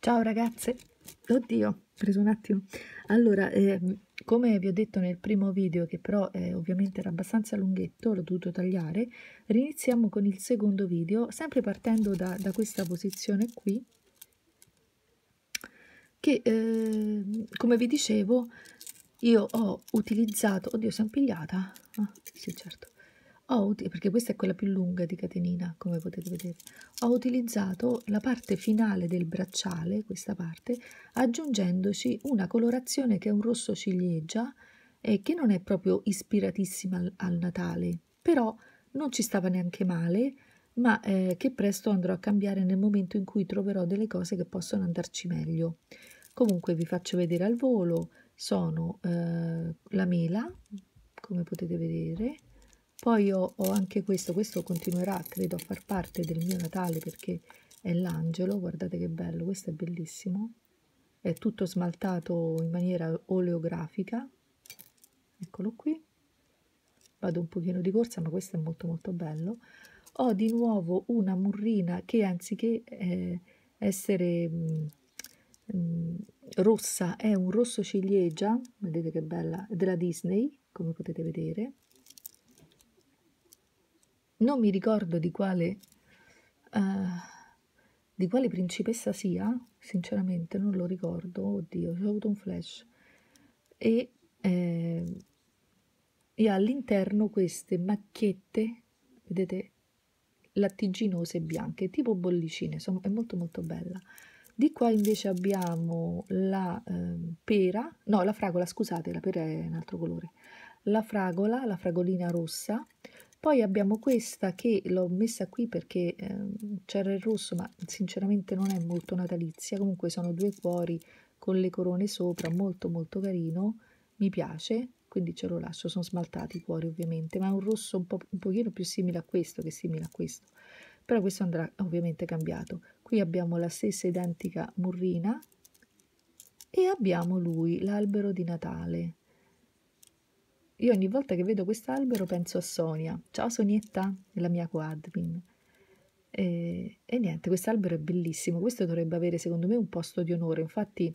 Ciao ragazze, oddio, ho preso un attimo. Allora, eh, come vi ho detto nel primo video, che però eh, ovviamente era abbastanza lunghetto, l'ho dovuto tagliare, riniziamo con il secondo video, sempre partendo da, da questa posizione qui, che eh, come vi dicevo io ho utilizzato, oddio sono pigliata, ah, sì certo, ho, perché questa è quella più lunga di catenina come potete vedere ho utilizzato la parte finale del bracciale questa parte aggiungendoci una colorazione che è un rosso ciliegia e che non è proprio ispiratissima al, al, natale però non ci stava neanche male ma eh, che presto andrò a cambiare nel momento in cui troverò delle cose che possono andarci meglio comunque vi faccio vedere al volo sono eh, la mela come potete vedere poi ho, ho anche questo questo continuerà credo a far parte del mio natale perché è l'angelo guardate che bello questo è bellissimo è tutto smaltato in maniera oleografica eccolo qui vado un pochino di corsa ma questo è molto molto bello ho di nuovo una murrina che anziché eh, essere mh, mm, mh, mm, rossa è un rosso ciliegia vedete che bella della disney come potete vedere non mi ricordo di quale, uh, di quale principessa sia, sinceramente non lo ricordo, oddio, ho avuto un flash. E, eh, e ha all'interno queste macchiette, vedete, lattiginose bianche, tipo bollicine, sono, è molto molto bella. Di qua invece abbiamo la eh, pera, no la fragola, scusate, la pera è un altro colore, la fragola, la fragolina rossa, poi abbiamo questa che l'ho messa qui perché eh, c'era il rosso, ma sinceramente non è molto natalizia. Comunque sono due cuori con le corone sopra, molto molto carino. Mi piace, quindi ce lo lascio. Sono smaltati i cuori ovviamente, ma è un rosso un, po', un pochino più simile a questo che simile a questo. Però questo andrà ovviamente cambiato. Qui abbiamo la stessa identica murrina e abbiamo lui, l'albero di Natale. Io ogni volta che vedo questo albero penso a Sonia. Ciao Sonietta, la mia coadmin. E, e niente, albero è bellissimo. Questo dovrebbe avere secondo me un posto di onore. Infatti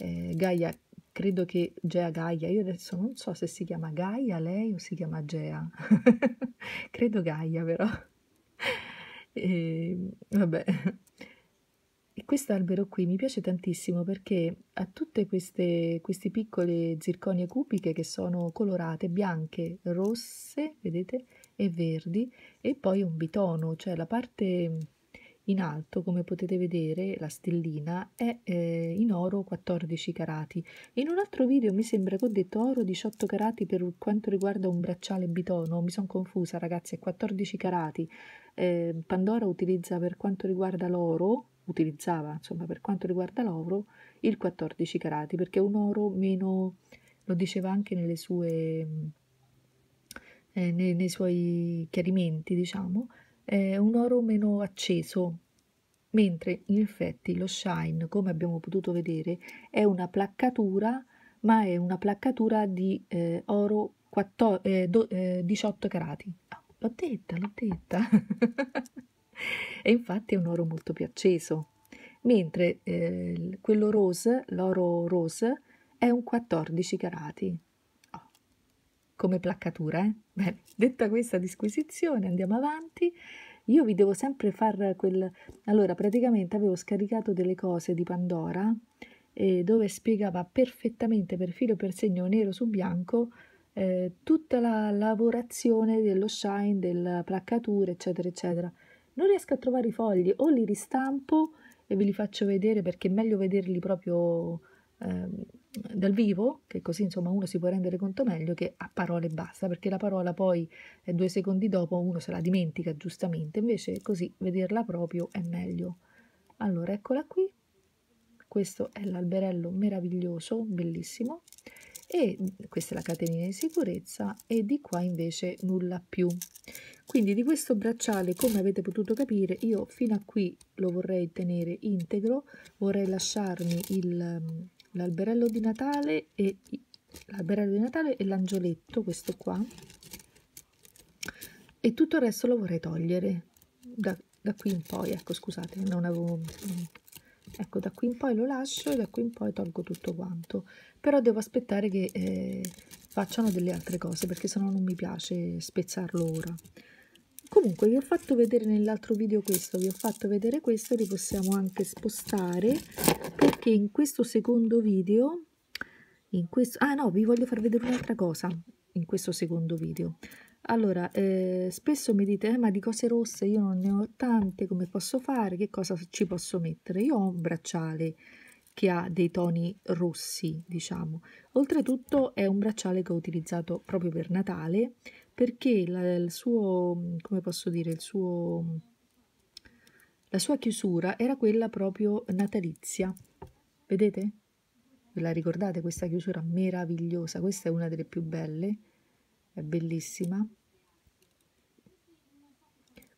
eh, Gaia, credo che Gea Gaia, io adesso non so se si chiama Gaia lei o si chiama Gea. credo Gaia però. e, ehm, vabbè e albero qui mi piace tantissimo perché ha tutte queste, queste piccole zirconie cubiche che sono colorate, bianche, rosse, vedete, e verdi, e poi un bitono, cioè la parte in alto, come potete vedere, la stellina è eh, in oro 14 carati. In un altro video mi sembra che ho detto oro 18 carati per quanto riguarda un bracciale bitono, mi sono confusa ragazzi, è 14 carati. Eh, Pandora utilizza per quanto riguarda l'oro utilizzava insomma per quanto riguarda l'oro il 14 carati perché è un oro meno lo diceva anche nelle sue eh, nei, nei, suoi chiarimenti diciamo è un oro meno acceso mentre in effetti lo shine come abbiamo potuto vedere è una placcatura ma è una placcatura di eh, oro 14, eh, do, 18 eh, carati ah, l'ho detta l'ho detta e infatti è un oro molto più acceso, mentre eh, quello rose, l'oro rose, è un 14 carati. Oh, come placcatura, eh? Bene, detta questa disquisizione, andiamo avanti. Io vi devo sempre far quel... Allora, praticamente avevo scaricato delle cose di Pandora eh, dove spiegava perfettamente per filo e per segno nero su bianco eh, tutta la lavorazione dello shine, della placcatura, eccetera, eccetera non riesco a trovare i fogli o li ristampo e ve li faccio vedere perché è meglio vederli proprio eh, dal vivo che così insomma uno si può rendere conto meglio che a parole basta perché la parola poi eh, due secondi dopo uno se la dimentica giustamente invece così vederla proprio è meglio allora eccola qui questo è l'alberello meraviglioso bellissimo e questa è la catenina di sicurezza e di qua invece nulla più quindi di questo bracciale come avete potuto capire io fino a qui lo vorrei tenere integro vorrei lasciarmi l'alberello di natale e l'alberello di natale e l'angioletto questo qua e tutto il resto lo vorrei togliere da, da qui in poi ecco scusate non avevo ecco da qui in poi lo lascio e da qui in poi tolgo tutto quanto però devo aspettare che eh, facciano delle altre cose perché sennò non mi piace spezzarlo ora comunque vi ho fatto vedere nell'altro video questo vi ho fatto vedere questo li possiamo anche spostare perché in questo secondo video in questo ah no vi voglio far vedere un'altra cosa in questo secondo video allora, eh, spesso mi dite, eh, ma di cose rosse io non ne ho tante, come posso fare? Che cosa ci posso mettere? Io ho un bracciale che ha dei toni rossi, diciamo. Oltretutto è un bracciale che ho utilizzato proprio per Natale, perché la, il suo, come posso dire, il suo... La sua chiusura era quella proprio natalizia. Vedete? Ve la ricordate questa chiusura meravigliosa? Questa è una delle più belle, è bellissima.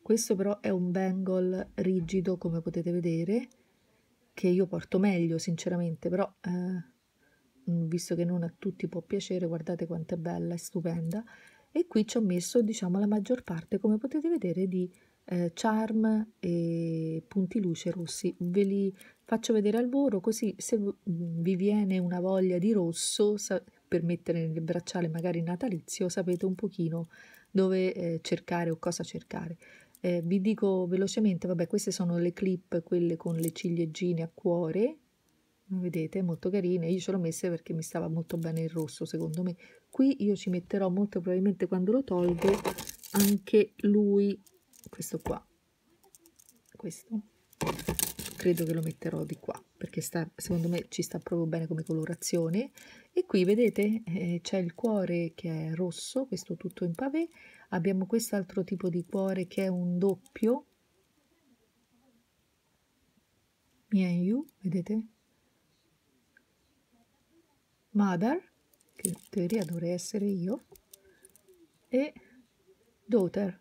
Questo però è un bangle rigido, come potete vedere, che io porto meglio, sinceramente, però eh, visto che non a tutti può piacere, guardate quanto è bella, è stupenda. E qui ci ho messo, diciamo, la maggior parte, come potete vedere, di eh, charm e punti luce rossi. Ve li faccio vedere al volo, così se vi viene una voglia di rosso per mettere nel bracciale magari natalizio, sapete un pochino dove eh, cercare o cosa cercare eh, vi dico velocemente, vabbè queste sono le clip, quelle con le ciliegine a cuore, vedete molto carine, io ce l'ho messe perché mi stava molto bene il rosso secondo me, qui io ci metterò molto probabilmente quando lo tolgo anche lui, questo qua, questo, credo che lo metterò di qua perché sta, secondo me ci sta proprio bene come colorazione e qui vedete eh, c'è il cuore che è rosso, questo tutto in pavé, abbiamo quest'altro tipo di cuore che è un doppio you vedete? mother che in teoria dovrei essere io, e Daughter,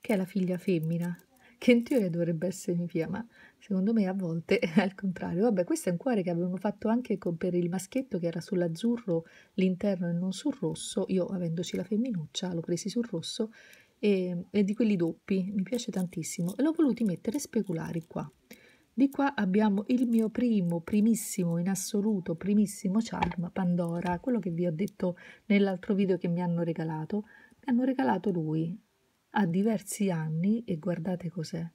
che è la figlia femmina, che in teoria dovrebbe essere mia ma Secondo me a volte è al contrario. Vabbè, questo è un cuore che avevano fatto anche con, per il maschietto che era sull'azzurro l'interno e non sul rosso. Io, avendoci la femminuccia, l'ho presi sul rosso e, e di quelli doppi. Mi piace tantissimo. E l'ho voluti mettere speculari qua. Di qua abbiamo il mio primo, primissimo, in assoluto, primissimo charm Pandora, quello che vi ho detto nell'altro video che mi hanno regalato. Mi hanno regalato lui a diversi anni e guardate cos'è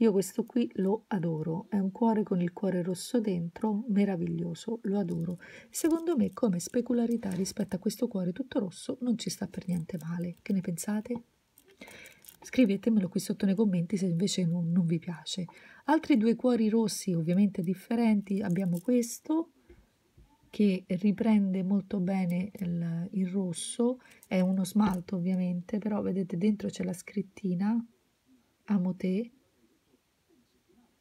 io questo qui lo adoro, è un cuore con il cuore rosso dentro, meraviglioso, lo adoro. Secondo me come specularità rispetto a questo cuore tutto rosso non ci sta per niente male, che ne pensate? Scrivetemelo qui sotto nei commenti se invece non, non vi piace. Altri due cuori rossi ovviamente differenti, abbiamo questo che riprende molto bene il, il rosso, è uno smalto ovviamente, però vedete dentro c'è la scrittina, amo te,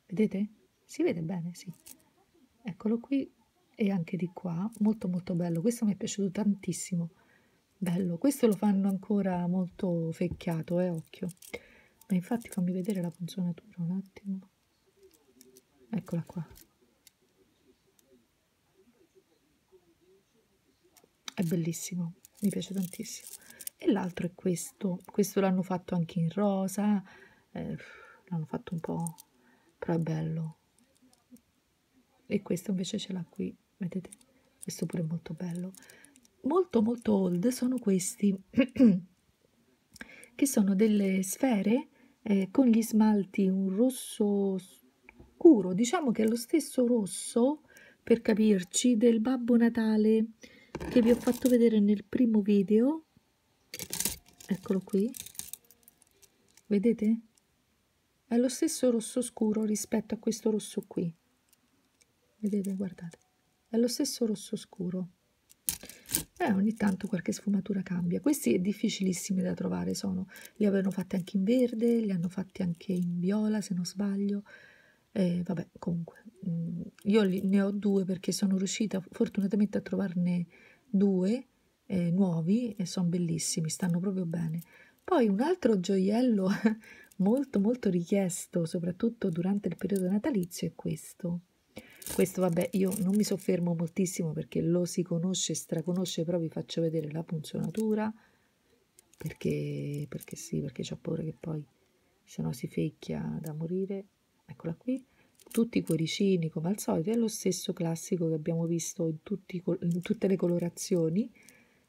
vedete? Si vede bene, sì. Eccolo qui e anche di qua, molto molto bello. Questo mi è piaciuto tantissimo. Bello, questo lo fanno ancora molto fecchiato, eh, occhio. Ma infatti fammi vedere la funzionatura un attimo. Eccola qua. È bellissimo, mi piace tantissimo. E l'altro è questo. Questo l'hanno fatto anche in rosa, eh, l'hanno fatto un po' però è bello e questo invece ce l'ha qui vedete questo pure è molto bello molto molto old sono questi che sono delle sfere eh, con gli smalti un rosso scuro diciamo che è lo stesso rosso per capirci del babbo natale che vi ho fatto vedere nel primo video eccolo qui vedete è lo stesso rosso scuro rispetto a questo rosso qui vedete guardate è lo stesso rosso scuro eh, ogni tanto qualche sfumatura cambia questi difficilissimi da trovare sono li avevano fatti anche in verde li hanno fatti anche in viola se non sbaglio eh, vabbè comunque mm, io ne ho due perché sono riuscita fortunatamente a trovarne due eh, nuovi e sono bellissimi stanno proprio bene poi un altro gioiello molto molto richiesto soprattutto durante il periodo natalizio è questo questo vabbè io non mi soffermo moltissimo perché lo si conosce straconosce però vi faccio vedere la punzonatura perché perché sì perché ho paura che poi se no si fecchia da morire eccola qui tutti i cuoricini come al solito è lo stesso classico che abbiamo visto in, tutti, in tutte le colorazioni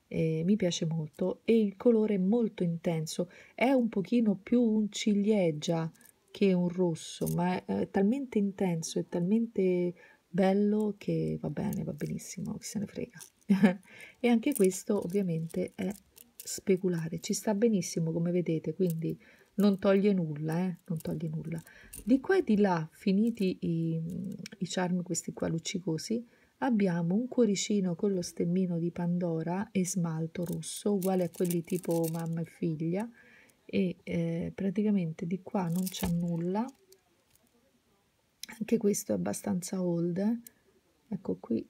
eh, mi piace molto e il colore è molto intenso, è un pochino più un ciliegia che un rosso, ma è, è eh, talmente intenso e talmente bello che va bene, va benissimo, chi se ne frega. e anche questo ovviamente è speculare, ci sta benissimo come vedete, quindi non toglie nulla, eh? non toglie nulla. Di qua e di là, finiti i, i charmi questi qua luccicosi, abbiamo un cuoricino con lo stemmino di Pandora e smalto rosso, uguale a quelli tipo mamma e figlia, e eh, praticamente di qua non c'è nulla, anche questo è abbastanza old, eh. ecco qui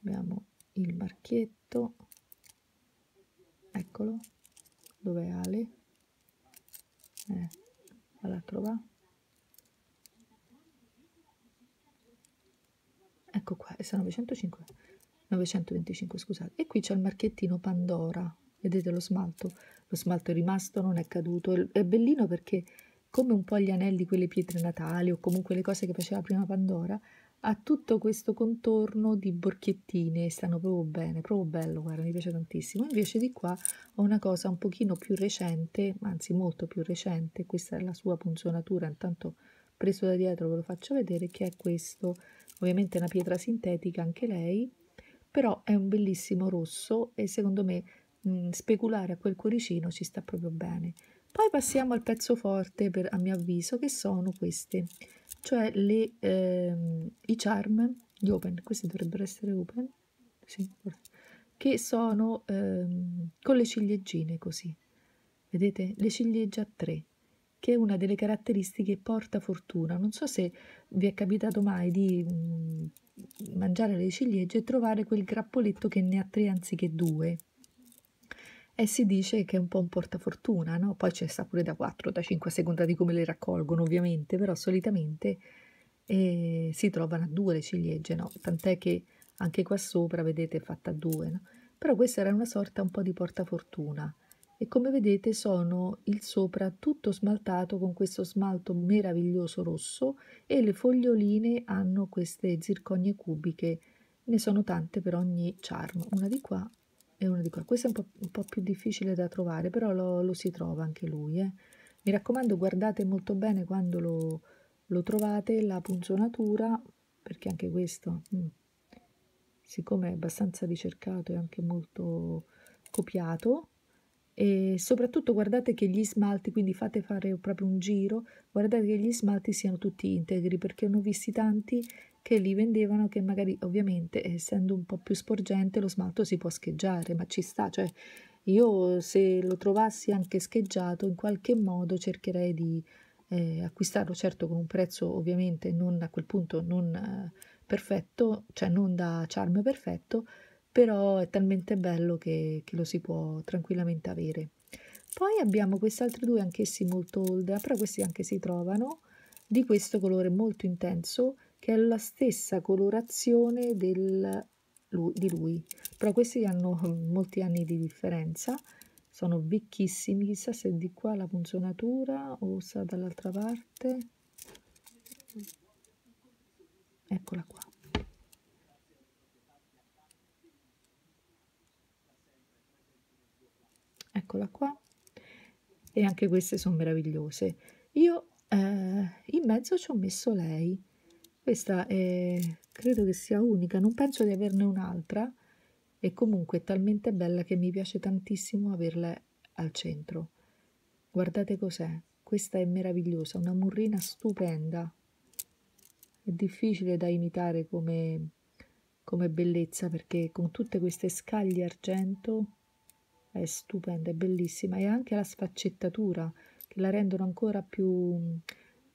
abbiamo il marchetto, eccolo, dove è Ale? Eh, l'ha trovato ecco qua, è 905, 925 scusate, e qui c'è il marchettino Pandora, vedete lo smalto, lo smalto è rimasto, non è caduto, è bellino perché come un po' gli anelli, quelle pietre natali o comunque le cose che faceva prima Pandora, ha tutto questo contorno di borchettine, stanno proprio bene, proprio bello, guarda, mi piace tantissimo. Invece di qua ho una cosa un pochino più recente, anzi molto più recente, questa è la sua punzonatura, intanto preso da dietro ve lo faccio vedere, che è questo ovviamente è una pietra sintetica anche lei, però è un bellissimo rosso e secondo me mh, speculare a quel cuoricino ci sta proprio bene. Poi passiamo al pezzo forte, per, a mio avviso, che sono queste, cioè le, ehm, i charm, gli open, questi dovrebbero essere open, sì, che sono ehm, con le ciliegine così, vedete? Le ciliegie a tre, che è una delle caratteristiche porta fortuna. Non so se vi è capitato mai di mm, mangiare le ciliegie e trovare quel grappoletto che ne ha tre anziché due. E si dice che è un po' un portafortuna, no? Poi c'è sta pure da 4, da 5 a seconda di come le raccolgono, ovviamente, però solitamente eh, si trovano a due le ciliegie, no? Tant'è che anche qua sopra, vedete, è fatta a due, no? Però questa era una sorta un po' di portafortuna e come vedete sono il sopra tutto smaltato con questo smalto meraviglioso rosso e le foglioline hanno queste zirconie cubiche, ne sono tante per ogni charm, una di qua e una di qua. Questo è un po', un po più difficile da trovare, però lo, lo si trova anche lui. Eh. Mi raccomando guardate molto bene quando lo, lo trovate, la punzonatura, perché anche questo... Mm siccome è abbastanza ricercato e anche molto copiato e soprattutto guardate che gli smalti, quindi fate fare proprio un giro, guardate che gli smalti siano tutti integri perché ne ho visti tanti che li vendevano che magari ovviamente essendo un po' più sporgente lo smalto si può scheggiare, ma ci sta, cioè io se lo trovassi anche scheggiato in qualche modo cercherei di eh, acquistarlo certo con un prezzo ovviamente non a quel punto non eh, perfetto, cioè non da charme perfetto, però è talmente bello che, che lo si può tranquillamente avere. Poi abbiamo questi altri due, anch'essi molto old, però questi anche si trovano, di questo colore molto intenso, che è la stessa colorazione del, lui, di lui. Però questi hanno molti anni di differenza, sono vecchissimi, chissà se è di qua la punzonatura o sta dall'altra parte. Eccola qua. eccola qua e anche queste sono meravigliose io eh, in mezzo ci ho messo lei questa è, credo che sia unica non penso di averne un'altra e comunque è talmente bella che mi piace tantissimo averla al centro guardate cos'è questa è meravigliosa una murrina stupenda è difficile da imitare come, come bellezza perché con tutte queste scaglie argento è stupenda, è bellissima e anche la sfaccettatura che la rendono ancora più,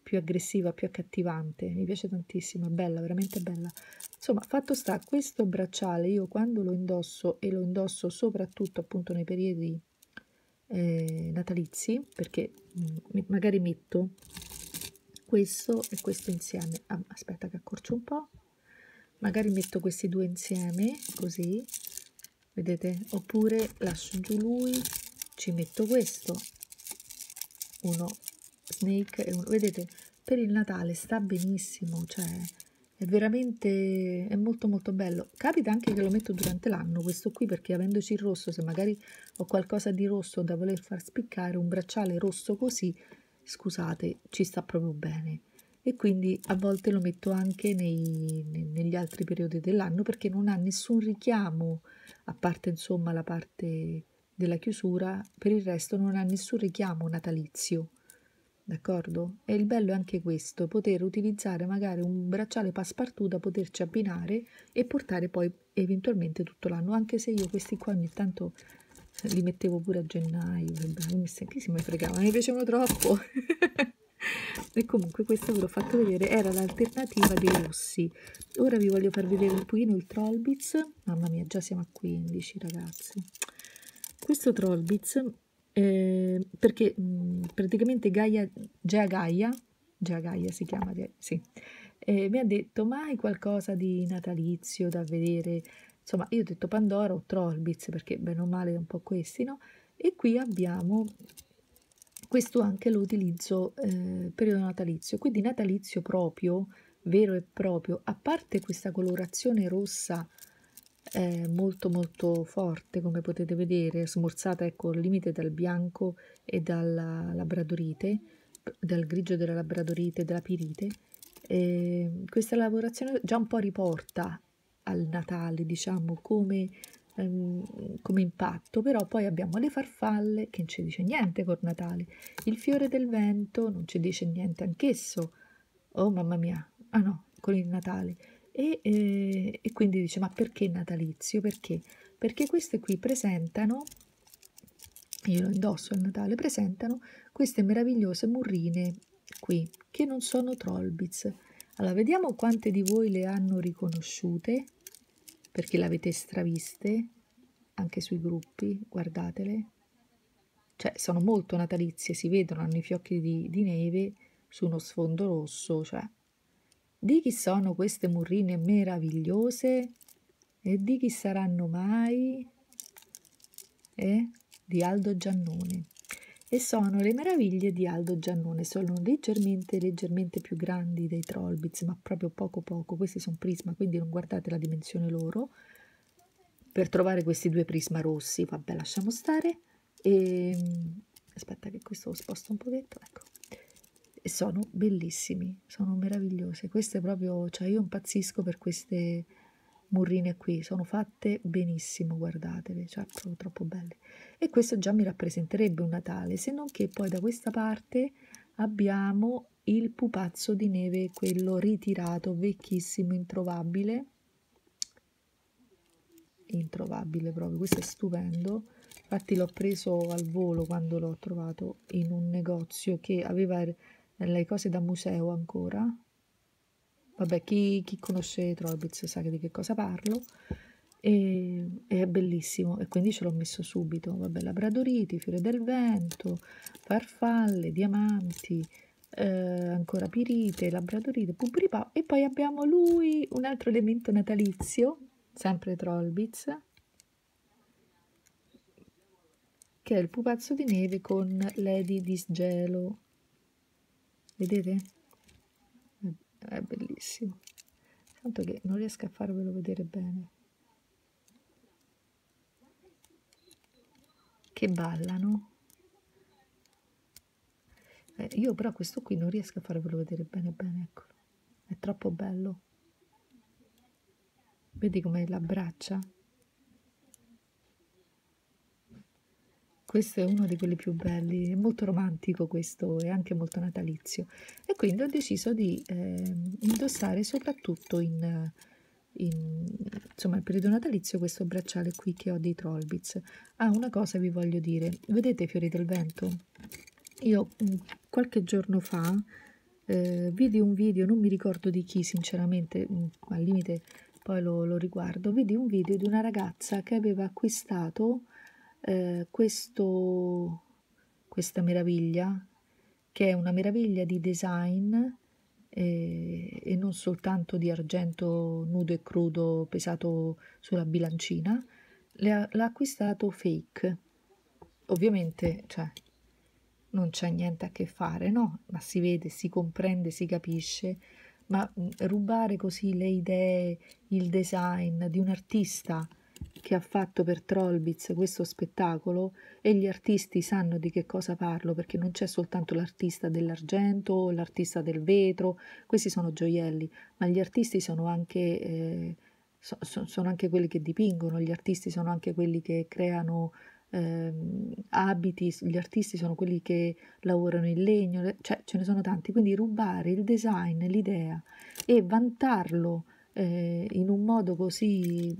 più aggressiva, più accattivante. Mi piace tantissimo, è bella, veramente bella. Insomma, fatto sta, questo bracciale io quando lo indosso e lo indosso soprattutto appunto nei periodi eh, natalizi, perché mh, mm, magari metto questo e questo insieme. Ah, aspetta che accorcio un po'. Magari metto questi due insieme, così, vedete oppure lascio giù lui ci metto questo uno snake e uno vedete per il natale sta benissimo cioè è veramente è molto molto bello capita anche che lo metto durante l'anno questo qui perché avendoci il rosso se magari ho qualcosa di rosso da voler far spiccare un bracciale rosso così scusate ci sta proprio bene e quindi a volte lo metto anche nei, negli altri periodi dell'anno perché non ha nessun richiamo, a parte insomma la parte della chiusura, per il resto non ha nessun richiamo natalizio. D'accordo? E il bello è anche questo, poter utilizzare magari un bracciale passepartout da poterci abbinare e portare poi eventualmente tutto l'anno, anche se io questi qua ogni tanto eh, li mettevo pure a gennaio, che si mi fregava, mi piacevano troppo. e comunque questo ve l'ho fatto vedere era l'alternativa dei rossi ora vi voglio far vedere un pochino il trollbits mamma mia già siamo a 15 ragazzi questo trollbits eh, perché mh, mm, praticamente Gaia Gea Gaia Gea Gaia si chiama sì eh, mi ha detto mai qualcosa di natalizio da vedere insomma io ho detto Pandora o Trollbits perché bene o male è un po' questi no e qui abbiamo questo anche lo utilizzo eh, periodo natalizio quindi natalizio proprio vero e proprio a parte questa colorazione rossa eh, molto molto forte come potete vedere smorzata ecco al limite dal bianco e dalla labradorite dal grigio della labradorite della pirite eh, questa lavorazione già un po' riporta al Natale, diciamo, come ehm, come impatto, però poi abbiamo le farfalle che non ci dice niente con Natale, il fiore del vento non ci dice niente anch'esso, oh mamma mia, ah no, con il Natale. E, eh, e quindi dice ma perché natalizio? Perché? Perché queste qui presentano, io lo indosso al Natale, presentano queste meravigliose murrine qui, che non sono Trollbits. Allora, vediamo quante di voi le hanno riconosciute perché le avete straviste anche sui gruppi, guardatele. Cioè, sono molto natalizie, si vedono, hanno i fiocchi di, di neve su uno sfondo rosso, cioè. Di chi sono queste murrine meravigliose? E di chi saranno mai? Eh? Di Aldo Giannone e sono le meraviglie di Aldo Giannone, sono leggermente, leggermente più grandi dei Trollbits, ma proprio poco poco, questi sono prisma, quindi non guardate la dimensione loro, per trovare questi due prisma rossi, vabbè lasciamo stare, e ehm, aspetta che questo lo sposto un pochetto, ecco, e sono bellissimi, sono meravigliose. queste proprio, cioè io impazzisco per queste murrine qui, sono fatte benissimo, guardatele, cioè sono troppo belle. E questo già mi rappresenterebbe un Natale, se non che poi da questa parte abbiamo il pupazzo di neve, quello ritirato, vecchissimo, introvabile. Introvabile proprio, questo è stupendo. Infatti l'ho preso al volo quando l'ho trovato in un negozio che aveva eh, le cose da museo ancora, Vabbè, chi, chi conosce Trollbits sa di che cosa parlo. E, è bellissimo e quindi ce l'ho messo subito. Vabbè, labradoriti, fiore del vento, farfalle, diamanti, eh, ancora pirite, labradorite, pubripà. E poi abbiamo lui, un altro elemento natalizio, sempre Trollbits, che è il pupazzo di neve con Lady Disgelo. Vedete? è bellissimo tanto che non riesco a farvelo vedere bene che ballano eh, io però questo qui non riesco a farvelo vedere bene bene eccolo è troppo bello vedi come l'abbraccia questo è uno di quelli più belli, è molto romantico questo e anche molto natalizio e quindi ho deciso di eh, indossare soprattutto in, in insomma il periodo natalizio questo bracciale qui che ho dei Trollbits. Ah, una cosa vi voglio dire, vedete i fiori del vento? Io mm, qualche giorno fa eh, vidi un video, non mi ricordo di chi sinceramente, mm, al limite poi lo, lo riguardo, vidi un video di una ragazza che aveva acquistato eh, questo, questa meraviglia, che è una meraviglia di design eh, e non soltanto di argento nudo e crudo pesato sulla bilancina, l'ha, l'ha acquistato fake. Ovviamente, cioè, non c'è niente a che fare, no? Ma si vede, si comprende, si capisce. Ma mm, rubare così le idee, il design di un artista che ha fatto per Trollbiz questo spettacolo e gli artisti sanno di che cosa parlo perché non c'è soltanto l'artista dell'argento l'artista del vetro, questi sono gioielli, ma gli artisti sono anche, eh, so, sono anche quelli che dipingono, gli artisti sono anche quelli che creano eh, abiti, gli artisti sono quelli che lavorano in legno, cioè ce ne sono tanti, quindi rubare il design, l'idea e vantarlo eh, in un modo così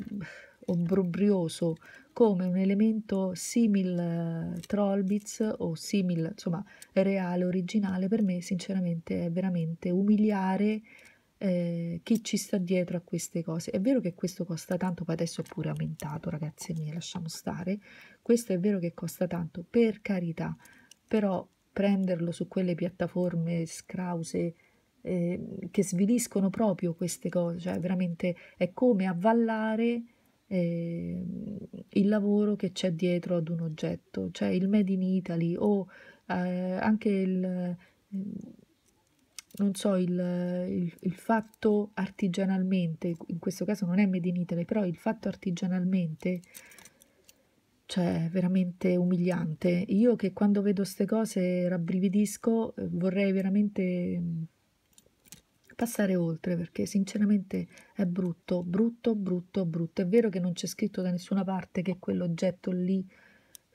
obbrobrioso come un elemento simil eh, Trollbits o simil, insomma, reale, originale, per me sinceramente è veramente umiliare eh, chi ci sta dietro a queste cose. È vero che questo costa tanto, poi adesso è pure aumentato, ragazze mie, lasciamo stare. Questo è vero che costa tanto, per carità, però prenderlo su quelle piattaforme scrause eh, che sviliscono proprio queste cose, cioè veramente è come avvallare eh, il lavoro che c'è dietro ad un oggetto, cioè il Made in Italy o eh, anche il, ehm, non so, il, il, il, fatto artigianalmente, in questo caso non è Made in Italy, però il fatto artigianalmente cioè veramente umiliante. Io che quando vedo queste cose rabbrividisco, eh, vorrei veramente passare oltre perché sinceramente è brutto, brutto, brutto, brutto. È vero che non c'è scritto da nessuna parte che quell'oggetto lì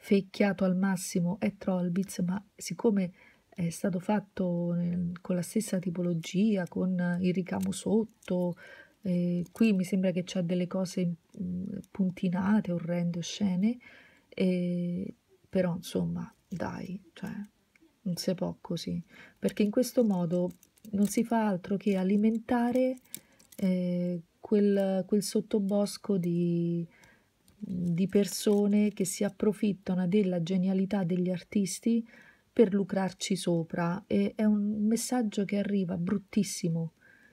fecchiato al massimo è Trollbits, ma siccome è stato fatto con la stessa tipologia, con il ricamo sotto, eh, qui mi sembra che c'ha delle cose mm, puntinate, orrende, oscene, eh, però insomma, dai, cioè, non si può così, perché in questo modo non si fa altro che alimentare eh, quel, quel sottobosco di, di persone che si approfittano della genialità degli artisti per lucrarci sopra e è un messaggio che arriva bruttissimo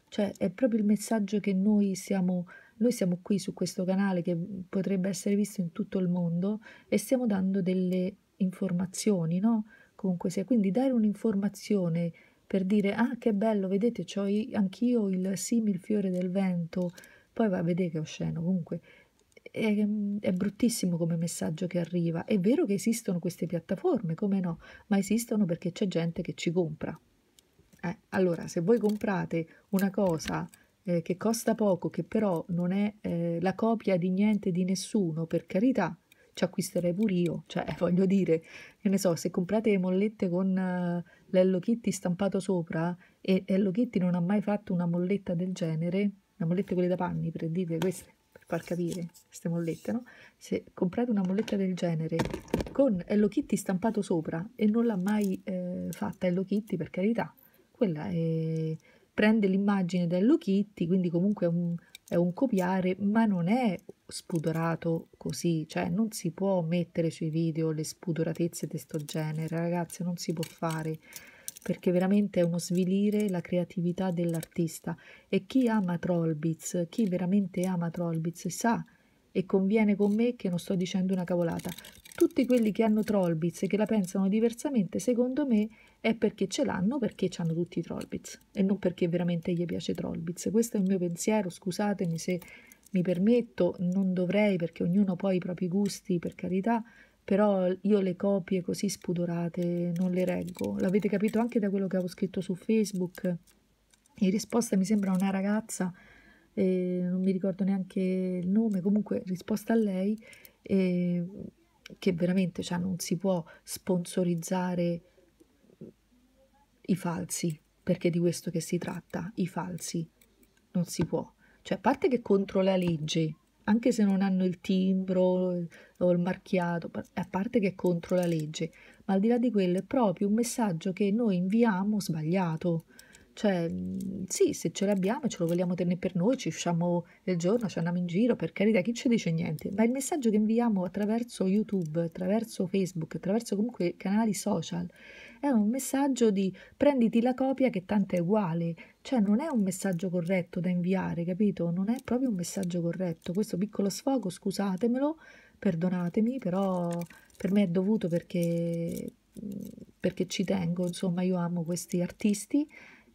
cioè è proprio il messaggio che noi siamo noi siamo qui su questo canale che potrebbe essere visto in tutto il mondo e stiamo dando delle informazioni no comunque sia quindi dare un'informazione per dire ah che bello vedete ho anch'io il simil fiore del vento poi va a vedere che è osceno comunque è, è bruttissimo come messaggio che arriva è vero che esistono queste piattaforme come no ma esistono perché c'è gente che ci compra eh, allora se voi comprate una cosa eh, che costa poco che però non è eh, la copia di niente di nessuno per carità ci acquisterei pure io, cioè voglio dire, che ne so, se comprate le mollette con uh, l'Hello Kitty stampato sopra e Hello Kitty non ha mai fatto una molletta del genere, una molletta quelle da panni prendite queste, per far capire, queste mollette, no? Se comprate una molletta del genere con Hello Kitty stampato sopra e non l'ha mai eh, fatta Hello Kitty, per carità, quella è... prende l'immagine di Hello Kitty, quindi comunque è un è un copiare, ma non è spudorato così, cioè non si può mettere sui video le spudoratezze di questo genere, ragazzi, non si può fare perché veramente è uno svilire la creatività dell'artista e chi ama Trollbits, chi veramente ama Trollbits sa e conviene con me che non sto dicendo una cavolata tutti quelli che hanno Trollbits e che la pensano diversamente, secondo me, è perché ce l'hanno, perché hanno tutti i Trollbits e non perché veramente gli piace Trollbits. Questo è il mio pensiero, scusatemi se mi permetto, non dovrei perché ognuno poi ha i propri gusti, per carità, però io le copie così spudorate non le reggo. L'avete capito anche da quello che avevo scritto su Facebook. In risposta mi sembra una ragazza, eh, non mi ricordo neanche il nome, comunque risposta a lei. Eh, che veramente cioè, non si può sponsorizzare i falsi, perché di questo che si tratta, i falsi, non si può. Cioè, a parte che contro la legge, anche se non hanno il timbro eh, o il marchiato, a parte che è contro la legge, ma al di là di quello è proprio un messaggio che noi inviamo sbagliato, cioè, mhmm, sì, se ce l'abbiamo e ce lo vogliamo tenere per noi, ci usciamo del giorno, ci andiamo in giro, per carità, chi ci dice niente? Ma il messaggio che inviamo attraverso YouTube, attraverso Facebook, attraverso comunque canali social, è un messaggio di prenditi la copia che tanto è uguale. Cioè, non è un messaggio corretto da inviare, capito? Non è proprio un messaggio corretto. Questo piccolo sfogo, scusatemelo, perdonatemi, però per me è dovuto perché, mhmm, perché ci tengo, insomma, io amo questi artisti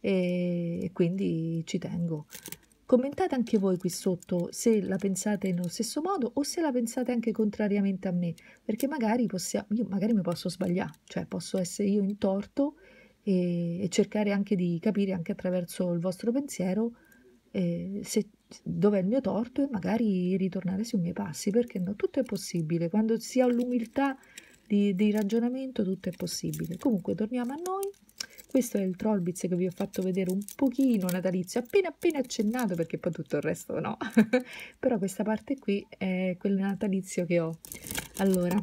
e quindi ci tengo. Commentate anche voi qui sotto se la pensate nello stesso modo o se la pensate anche contrariamente a me, perché magari, possiamo, io magari mi posso sbagliare, cioè posso essere io in torto e, e cercare anche di capire anche attraverso il vostro pensiero eh, se, dov'è il mio torto e magari ritornare sui miei passi, perché no, tutto è possibile, quando si ha l'umiltà di, di ragionamento tutto è possibile. Comunque torniamo a noi questo è il Trollbiz che vi ho fatto vedere un pochino natalizio, appena appena accennato perché poi tutto il resto no, però questa parte qui è quel natalizio che ho. Allora,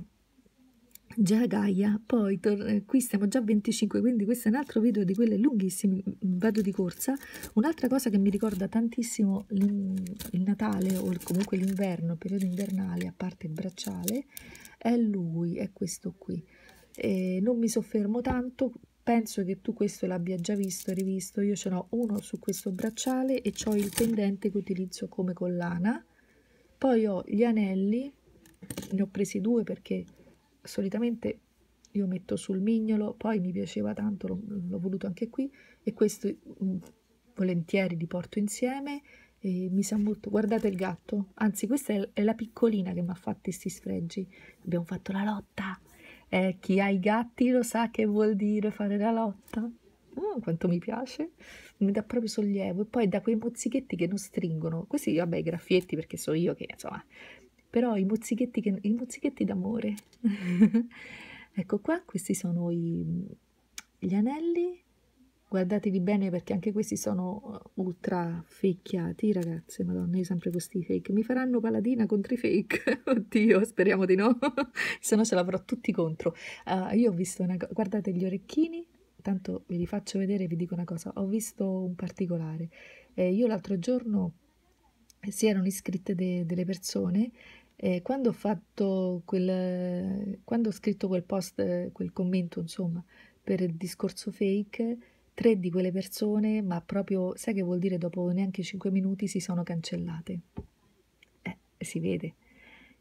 già Gaia, poi eh, qui stiamo già a 25, quindi questo è un altro video di quelle lunghissime, mm, vado di corsa. Un'altra cosa che mi ricorda tantissimo il Natale o comunque l'inverno, il periodo invernale, a parte il bracciale, è lui, è questo qui. E non mi soffermo tanto penso che tu questo l'abbia già visto e rivisto io ce n'ho uno su questo bracciale e ho il pendente che utilizzo come collana poi ho gli anelli ne ho presi due perché solitamente io metto sul mignolo poi mi piaceva tanto l'ho voluto anche qui e questo mm, volentieri li porto insieme e mi sa molto guardate il gatto anzi questa è la piccolina che mi ha fatto questi sfregi abbiamo fatto la lotta eh, chi ha i gatti lo sa che vuol dire fare la lotta. Oh, quanto mi piace, mi dà proprio sollievo. E poi da quei mozzichetti che non stringono, questi vabbè i graffietti perché so io che insomma, però i mozzichetti, che, i mozzichetti d'amore. ecco qua, questi sono i, gli anelli guardateli bene perché anche questi sono uh, ultra fakeati ragazze madonna io sempre questi fake mi faranno paladina contro i fake oddio speriamo di no se no ce l'avrò tutti contro uh, io ho visto una guardate gli orecchini tanto ve li faccio vedere e vi dico una cosa ho visto un particolare eh, io l'altro giorno eh, si erano iscritte de delle persone eh, quando ho fatto quel quando ho scritto quel post eh, quel commento insomma per il discorso fake tre di quelle persone, ma proprio, sai che vuol dire, dopo neanche 5 minuti si sono cancellate. Eh, si vede.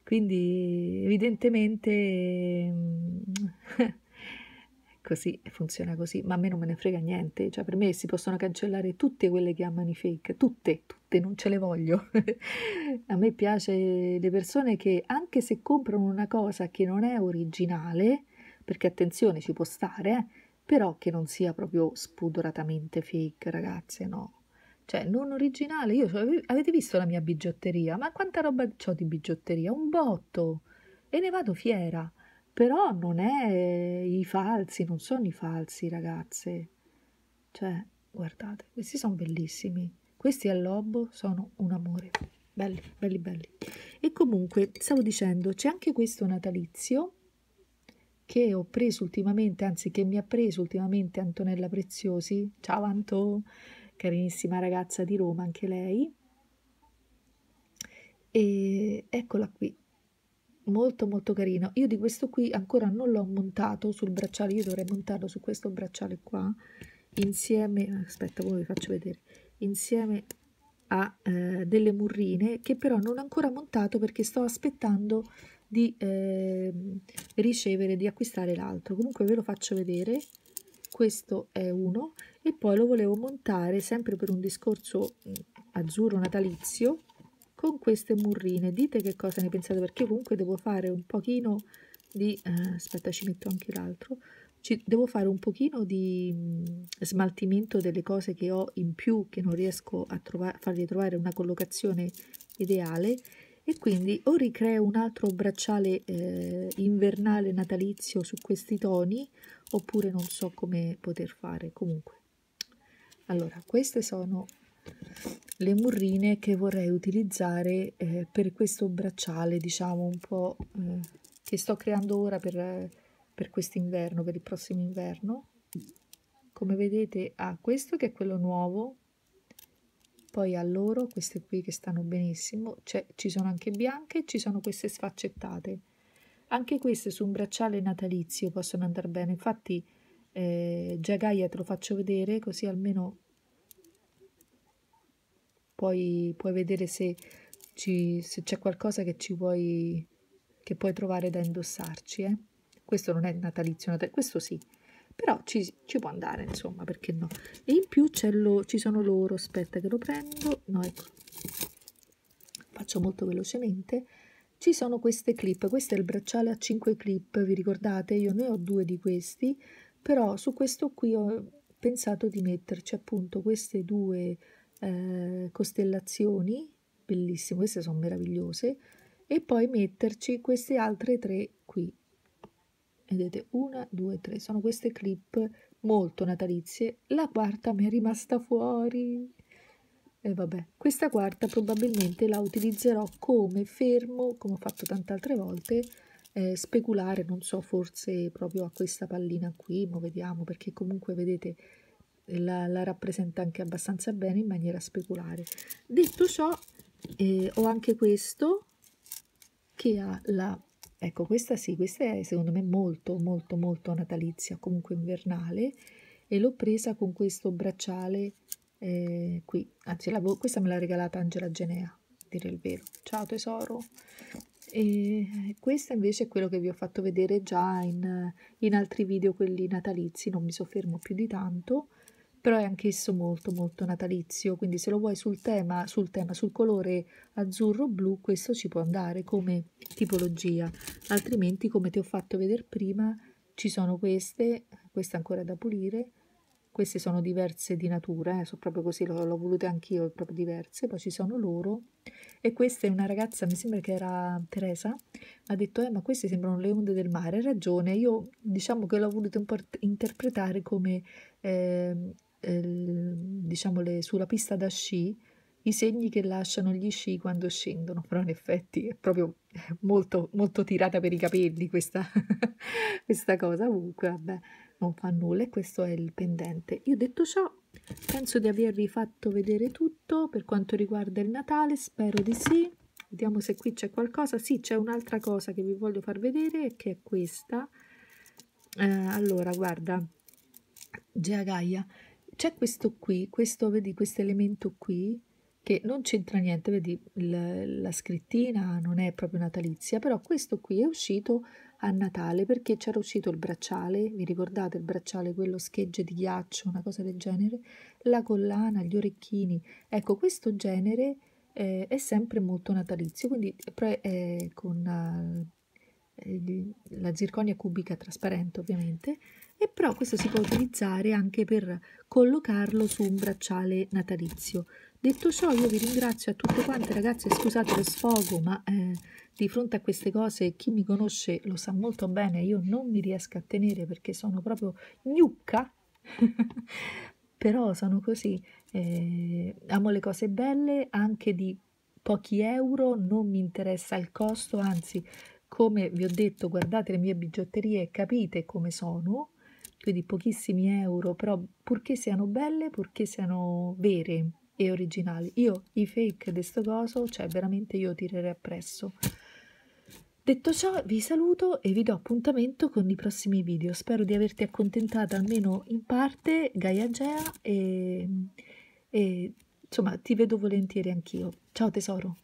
Quindi evidentemente mm, così funziona così, ma a me non me ne frega niente, cioè per me si possono cancellare tutte quelle che amano i fake, tutte, tutte, non ce le voglio. a me piace le persone che anche se comprano una cosa che non è originale, perché attenzione ci può stare, eh, però che non sia proprio spudoratamente fake, ragazze, no. Cioè, non originale, io avete visto la mia bigiotteria, ma quanta roba ho di bigiotteria? Un botto! E ne vado fiera. Però non è i falsi, non sono i falsi, ragazze. Cioè, guardate, questi sono bellissimi. Questi al lobo sono un amore. Belli, belli, belli. E comunque, stavo dicendo, c'è anche questo natalizio che ho preso ultimamente, anzi che mi ha preso ultimamente Antonella Preziosi, ciao Anto, carinissima ragazza di Roma anche lei, e eccola qui, molto molto carino, io di questo qui ancora non l'ho montato sul bracciale, io dovrei montarlo su questo bracciale qua, insieme, aspetta poi vi faccio vedere, insieme a eh, delle murrine che però non ho ancora montato perché sto aspettando di eh, ricevere, di acquistare l'altro. Comunque ve lo faccio vedere, questo è uno e poi lo volevo montare sempre per un discorso mm, azzurro natalizio con queste murrine. Dite che cosa ne pensate perché comunque devo fare un pochino di... Eh, aspetta ci metto anche l'altro. Ci, devo fare un pochino di mh, mm, smaltimento delle cose che ho in più che non riesco a, a fargli trovare una collocazione ideale e quindi o ricreo un altro bracciale eh, invernale natalizio su questi toni oppure non so come poter fare comunque allora queste sono le murrine che vorrei utilizzare eh, per questo bracciale diciamo un po eh, che sto creando ora per, per quest'inverno per il prossimo inverno come vedete ha ah, questo che è quello nuovo poi a loro queste qui che stanno benissimo cioè ci sono anche bianche ci sono queste sfaccettate anche queste su un bracciale natalizio possono andare bene infatti eh, Gaia te lo faccio vedere così almeno puoi, puoi vedere se c'è qualcosa che ci vuoi che puoi trovare da indossarci eh? questo non è natalizio, natalizio questo sì però ci, ci può andare insomma perché no e in più lo, ci sono loro aspetta che lo prendo no ecco faccio molto velocemente ci sono queste clip questo è il bracciale a 5 clip vi ricordate io ne ho due di questi però su questo qui ho pensato di metterci appunto queste due eh, costellazioni bellissime queste sono meravigliose e poi metterci queste altre tre qui vedete una, due, tre, sono queste clip molto natalizie, la quarta mi è rimasta fuori e vabbè, questa quarta probabilmente la utilizzerò come fermo, come ho fatto tante altre volte, eh, speculare, non so, forse proprio a questa pallina qui, ma vediamo, perché comunque vedete la, la, rappresenta anche abbastanza bene in maniera speculare. Detto ciò, eh, ho anche questo che ha la Ecco, questa sì, questa è secondo me molto, molto, molto natalizia, comunque invernale, e l'ho presa con questo bracciale eh, qui. Anzi, la, questa me l'ha regalata Angela Genea, a dire il vero. Ciao tesoro! E questo invece è quello che vi ho fatto vedere già in, in altri video, quelli natalizi, non mi soffermo più di tanto però è anch'esso molto molto natalizio, quindi se lo vuoi sul tema, sul, tema, sul colore azzurro-blu, questo ci può andare come tipologia, altrimenti come ti ho fatto vedere prima ci sono queste, questa ancora da pulire, queste sono diverse di natura, eh, sono proprio così, l'ho volute anch'io, proprio diverse, poi ci sono loro, e questa è una ragazza, mi sembra che era Teresa, ha detto, eh ma queste sembrano le onde del mare, hai ragione, io diciamo che l'ho voluto interpretare come... Eh, diciamo le, sulla pista da sci i segni che lasciano gli sci quando scendono, però in effetti è proprio molto, molto tirata per i capelli questa, questa cosa, comunque vabbè non fa nulla e questo è il pendente. Io detto ciò penso di avervi fatto vedere tutto per quanto riguarda il Natale, spero di sì. Vediamo se qui c'è qualcosa. Sì, c'è un'altra cosa che vi voglio far vedere che è questa. Eh, allora, guarda, Gea Gaia c'è questo qui, questo, vedi, questo elemento qui, che non c'entra niente, vedi, l- la scrittina non è proprio natalizia, però questo qui è uscito a Natale perché c'era uscito il bracciale, vi ricordate il bracciale, quello schegge di ghiaccio, una cosa del genere, la collana, gli orecchini, ecco questo genere eh, è sempre molto natalizio, quindi eh, con eh, la zirconia cubica trasparente ovviamente, e però questo si può utilizzare anche per collocarlo su un bracciale natalizio. Detto ciò io vi ringrazio a tutte quante ragazze, scusate lo sfogo ma eh, di fronte a queste cose chi mi conosce lo sa molto bene, io non mi riesco a tenere perché sono proprio gnucca, però sono così, eh, amo le cose belle anche di pochi euro, non mi interessa il costo, anzi come vi ho detto guardate le mie bigiotterie e capite come sono quindi pochissimi euro, però purché siano belle, purché siano vere e originali. Io i fake di sto coso, cioè veramente io tirerei appresso. Detto ciò, vi saluto e vi do appuntamento con i prossimi video. Spero di averti accontentata almeno in parte, Gaia Gea, e, e insomma ti vedo volentieri anch'io. Ciao tesoro!